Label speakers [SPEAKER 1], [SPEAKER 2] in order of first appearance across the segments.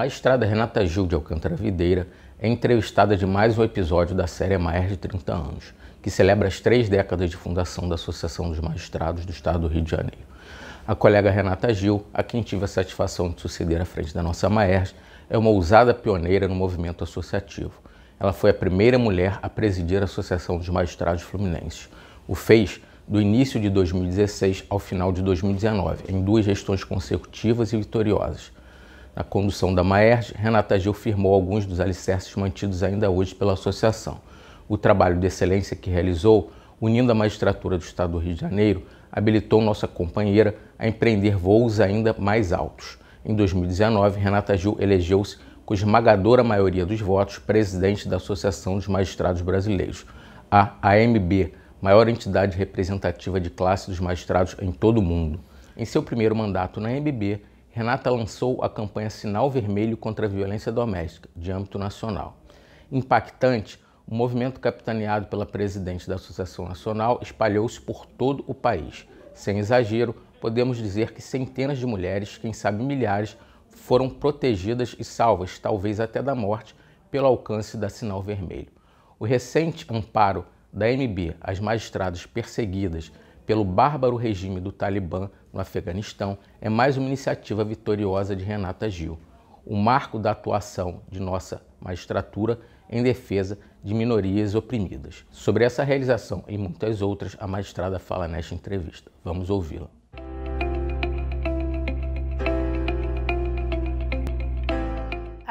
[SPEAKER 1] Magistrada Renata Gil de Alcântara Videira é entrevistada de mais um episódio da série Mais de 30 Anos, que celebra as três décadas de fundação da Associação dos Magistrados do Estado do Rio de Janeiro. A colega Renata Gil, a quem tive a satisfação de suceder à frente da nossa Maerj, é uma ousada pioneira no movimento associativo. Ela foi a primeira mulher a presidir a Associação dos Magistrados Fluminenses. O fez do início de 2016 ao final de 2019, em duas gestões consecutivas e vitoriosas. Na condução da Maerj, Renata Gil firmou alguns dos alicerces mantidos ainda hoje pela associação. O trabalho de excelência que realizou, unindo a magistratura do Estado do Rio de Janeiro, habilitou nossa companheira a empreender voos ainda mais altos. Em 2019, Renata Gil elegeu-se com esmagadora maioria dos votos presidente da Associação dos Magistrados Brasileiros, a AMB, maior entidade representativa de classe dos magistrados em todo o mundo. Em seu primeiro mandato na AMB, Renata lançou a campanha Sinal Vermelho contra a Violência Doméstica, de âmbito nacional. Impactante, o movimento capitaneado pela presidente da Associação Nacional espalhou-se por todo o país. Sem exagero, podemos dizer que centenas de mulheres, quem sabe milhares, foram protegidas e salvas, talvez até da morte, pelo alcance da Sinal Vermelho. O recente amparo da MB às magistradas perseguidas pelo bárbaro regime do Talibã no Afeganistão é mais uma iniciativa vitoriosa de Renata Gil, o marco da atuação de nossa magistratura em defesa de minorias oprimidas. Sobre essa realização e muitas outras, a magistrada fala nesta entrevista. Vamos ouvi-la.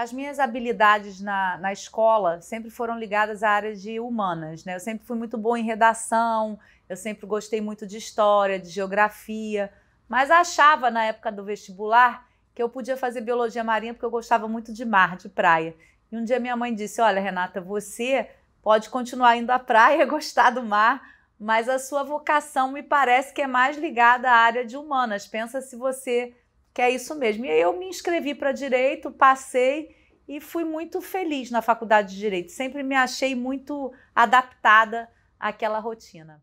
[SPEAKER 2] As minhas habilidades na, na escola sempre foram ligadas à área de humanas, né? Eu sempre fui muito boa em redação, eu sempre gostei muito de história, de geografia, mas achava na época do vestibular que eu podia fazer biologia marinha porque eu gostava muito de mar, de praia. E um dia minha mãe disse: Olha, Renata, você pode continuar indo à praia, gostar do mar, mas a sua vocação me parece que é mais ligada à área de humanas. Pensa se você que é isso mesmo. E aí eu me inscrevi para direito, passei e fui muito feliz na faculdade de direito. Sempre me achei muito adaptada àquela rotina.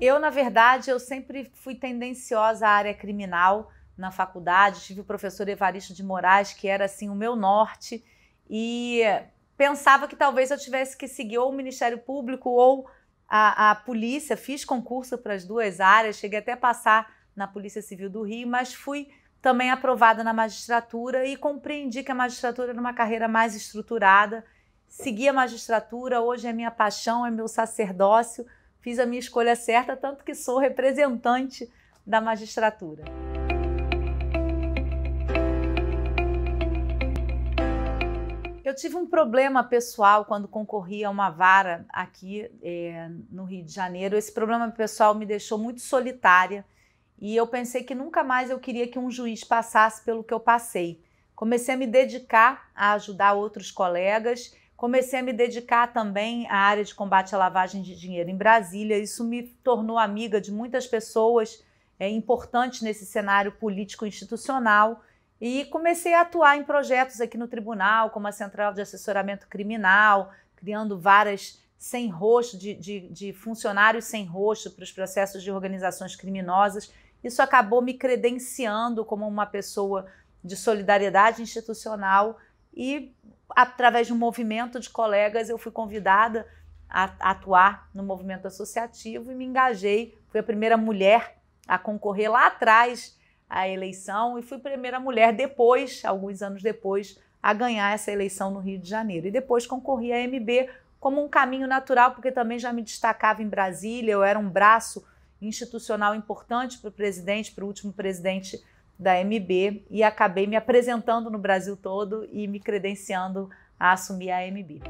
[SPEAKER 2] Eu, na verdade, eu sempre fui tendenciosa à área criminal na faculdade. Tive o professor Evaristo de Moraes, que era assim o meu norte, e pensava que talvez eu tivesse que seguir ou o Ministério Público ou a, a polícia, fiz concurso para as duas áreas, cheguei até a passar na Polícia Civil do Rio, mas fui também aprovada na magistratura e compreendi que a magistratura era uma carreira mais estruturada. Segui a magistratura, hoje é minha paixão, é meu sacerdócio. Fiz a minha escolha certa, tanto que sou representante da magistratura. Eu tive um problema pessoal quando concorri a uma vara aqui é, no Rio de Janeiro. Esse problema pessoal me deixou muito solitária e eu pensei que nunca mais eu queria que um juiz passasse pelo que eu passei. Comecei a me dedicar a ajudar outros colegas, comecei a me dedicar também à área de combate à lavagem de dinheiro em Brasília. Isso me tornou amiga de muitas pessoas é, importantes nesse cenário político institucional. E comecei a atuar em projetos aqui no tribunal, como a Central de Assessoramento Criminal, criando varas sem rosto, de, de, de funcionários sem rosto para os processos de organizações criminosas. Isso acabou me credenciando como uma pessoa de solidariedade institucional e, através de um movimento de colegas, eu fui convidada a atuar no movimento associativo e me engajei. Fui a primeira mulher a concorrer lá atrás a eleição e fui primeira mulher depois, alguns anos depois, a ganhar essa eleição no Rio de Janeiro. E depois concorri à MB como um caminho natural, porque também já me destacava em Brasília, eu era um braço institucional importante para o presidente, para o último presidente da MB, e acabei me apresentando no Brasil todo e me credenciando a assumir a MB.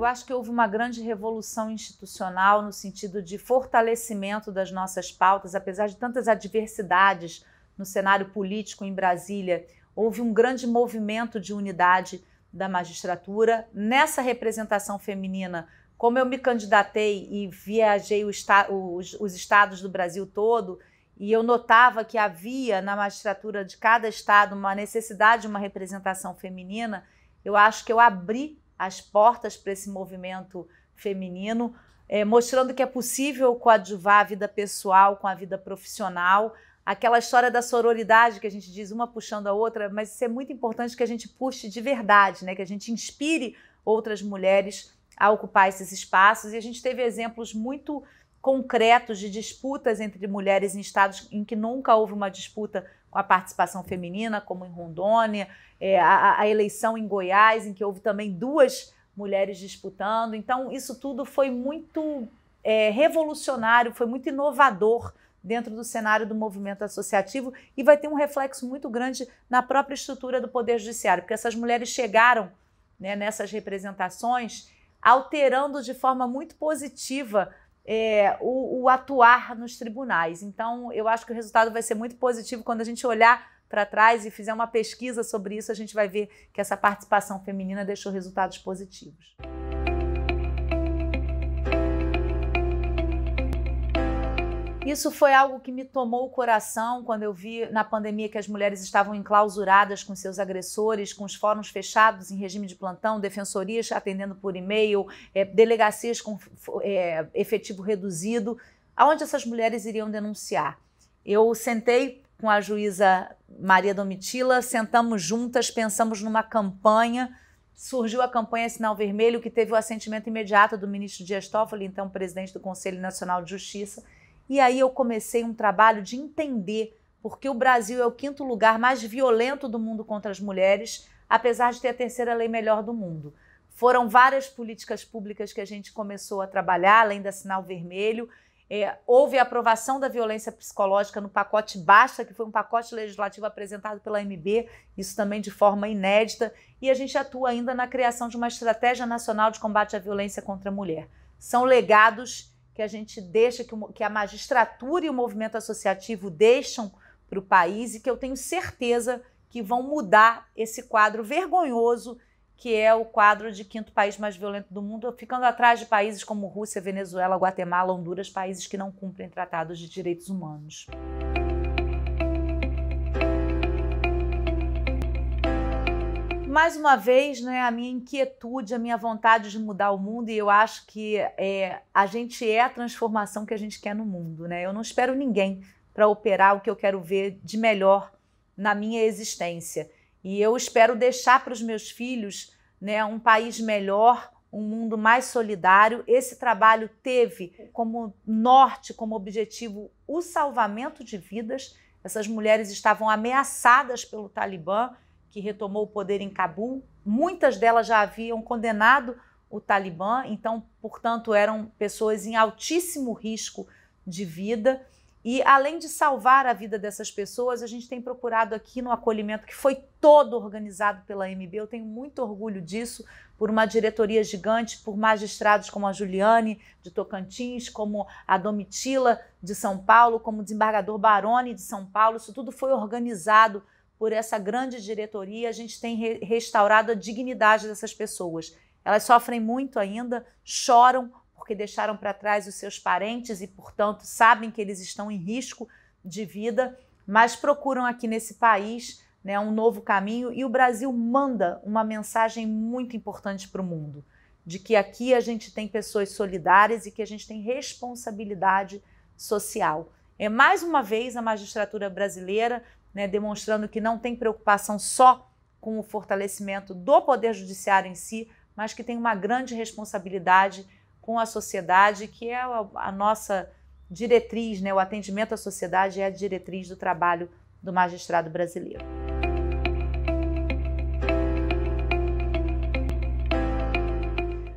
[SPEAKER 2] eu acho que houve uma grande revolução institucional no sentido de fortalecimento das nossas pautas, apesar de tantas adversidades no cenário político em Brasília. Houve um grande movimento de unidade da magistratura. Nessa representação feminina, como eu me candidatei e viajei esta os, os estados do Brasil todo, e eu notava que havia na magistratura de cada estado uma necessidade de uma representação feminina, eu acho que eu abri as portas para esse movimento feminino, é, mostrando que é possível coadjuvar a vida pessoal com a vida profissional. Aquela história da sororidade que a gente diz uma puxando a outra, mas isso é muito importante que a gente puxe de verdade, né? que a gente inspire outras mulheres a ocupar esses espaços. E a gente teve exemplos muito concretos de disputas entre mulheres em estados em que nunca houve uma disputa com a participação feminina, como em Rondônia, é, a, a eleição em Goiás, em que houve também duas mulheres disputando. Então, isso tudo foi muito é, revolucionário, foi muito inovador dentro do cenário do movimento associativo e vai ter um reflexo muito grande na própria estrutura do Poder Judiciário, porque essas mulheres chegaram né, nessas representações alterando de forma muito positiva é, o, o atuar nos tribunais. Então, eu acho que o resultado vai ser muito positivo quando a gente olhar para trás e fizer uma pesquisa sobre isso, a gente vai ver que essa participação feminina deixou resultados positivos. Isso foi algo que me tomou o coração quando eu vi na pandemia que as mulheres estavam enclausuradas com seus agressores, com os fóruns fechados em regime de plantão, defensorias atendendo por e-mail, é, delegacias com é, efetivo reduzido. Aonde essas mulheres iriam denunciar? Eu sentei com a juíza Maria Domitila, sentamos juntas, pensamos numa campanha. Surgiu a campanha Sinal Vermelho, que teve o assentimento imediato do ministro Dias Toffoli, então presidente do Conselho Nacional de Justiça e aí eu comecei um trabalho de entender porque o Brasil é o quinto lugar mais violento do mundo contra as mulheres, apesar de ter a terceira lei melhor do mundo. Foram várias políticas públicas que a gente começou a trabalhar, além da Sinal Vermelho. É, houve a aprovação da violência psicológica no pacote Baixa, que foi um pacote legislativo apresentado pela MB, isso também de forma inédita. E a gente atua ainda na criação de uma estratégia nacional de combate à violência contra a mulher. São legados que a gente deixa, que, que a magistratura e o movimento associativo deixam para o país e que eu tenho certeza que vão mudar esse quadro vergonhoso que é o quadro de quinto país mais violento do mundo, ficando atrás de países como Rússia, Venezuela, Guatemala, Honduras, países que não cumprem tratados de direitos humanos. mais uma vez, né, a minha inquietude, a minha vontade de mudar o mundo, e eu acho que é, a gente é a transformação que a gente quer no mundo. Né? Eu não espero ninguém para operar o que eu quero ver de melhor na minha existência. E eu espero deixar para os meus filhos né, um país melhor, um mundo mais solidário. Esse trabalho teve como norte, como objetivo, o salvamento de vidas. Essas mulheres estavam ameaçadas pelo Talibã que retomou o poder em Cabul. Muitas delas já haviam condenado o Talibã, então, portanto, eram pessoas em altíssimo risco de vida. E além de salvar a vida dessas pessoas, a gente tem procurado aqui no acolhimento, que foi todo organizado pela MB, eu tenho muito orgulho disso, por uma diretoria gigante, por magistrados como a Juliane de Tocantins, como a Domitila de São Paulo, como o desembargador Barone de São Paulo, isso tudo foi organizado por essa grande diretoria, a gente tem re restaurado a dignidade dessas pessoas. Elas sofrem muito ainda, choram porque deixaram para trás os seus parentes e, portanto, sabem que eles estão em risco de vida, mas procuram aqui nesse país né, um novo caminho e o Brasil manda uma mensagem muito importante para o mundo de que aqui a gente tem pessoas solidárias e que a gente tem responsabilidade social. É mais uma vez a magistratura brasileira né, demonstrando que não tem preocupação só com o fortalecimento do Poder Judiciário em si, mas que tem uma grande responsabilidade com a sociedade, que é a, a nossa diretriz, né, o atendimento à sociedade é a diretriz do trabalho do magistrado brasileiro.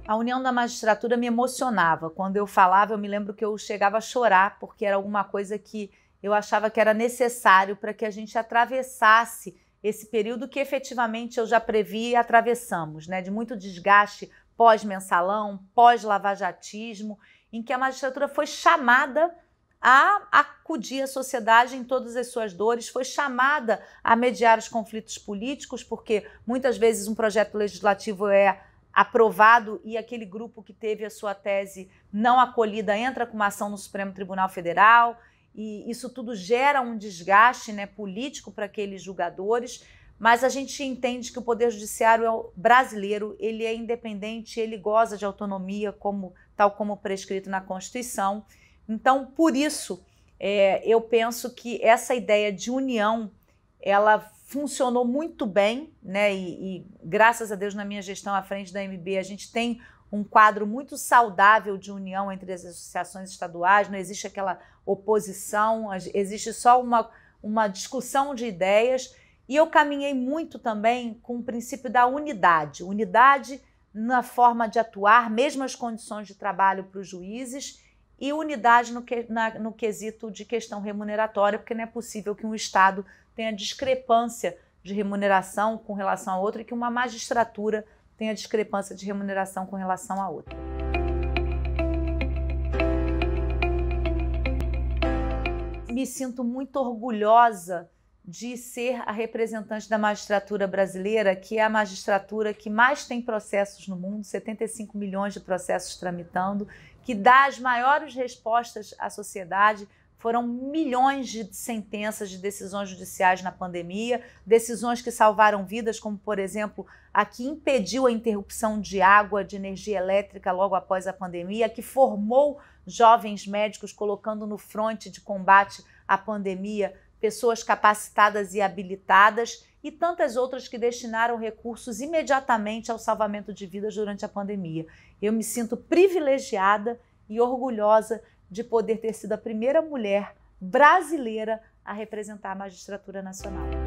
[SPEAKER 2] A união da magistratura me emocionava. Quando eu falava, eu me lembro que eu chegava a chorar, porque era alguma coisa que eu achava que era necessário para que a gente atravessasse esse período que efetivamente eu já previ e atravessamos, né, de muito desgaste pós-mensalão, pós-lavajatismo, em que a magistratura foi chamada a acudir a sociedade em todas as suas dores, foi chamada a mediar os conflitos políticos, porque muitas vezes um projeto legislativo é aprovado e aquele grupo que teve a sua tese não acolhida entra com uma ação no Supremo Tribunal Federal e isso tudo gera um desgaste né, político para aqueles julgadores, mas a gente entende que o Poder Judiciário é brasileiro ele é independente, ele goza de autonomia, como, tal como prescrito na Constituição. Então, por isso, é, eu penso que essa ideia de união ela funcionou muito bem, né? E, e, graças a Deus na minha gestão à frente da MB a gente tem um quadro muito saudável de união entre as associações estaduais, não existe aquela oposição, existe só uma, uma discussão de ideias. E eu caminhei muito também com o princípio da unidade unidade na forma de atuar, mesmas condições de trabalho para os juízes e unidade no, que, na, no quesito de questão remuneratória, porque não é possível que um Estado tenha discrepância de remuneração com relação a outro e que uma magistratura tem a discrepância de remuneração com relação à outra. Me sinto muito orgulhosa de ser a representante da magistratura brasileira, que é a magistratura que mais tem processos no mundo, 75 milhões de processos tramitando, que dá as maiores respostas à sociedade, foram milhões de sentenças de decisões judiciais na pandemia, decisões que salvaram vidas, como, por exemplo, a que impediu a interrupção de água, de energia elétrica logo após a pandemia, a que formou jovens médicos colocando no fronte de combate à pandemia pessoas capacitadas e habilitadas e tantas outras que destinaram recursos imediatamente ao salvamento de vidas durante a pandemia. Eu me sinto privilegiada e orgulhosa de poder ter sido a primeira mulher brasileira a representar a magistratura nacional.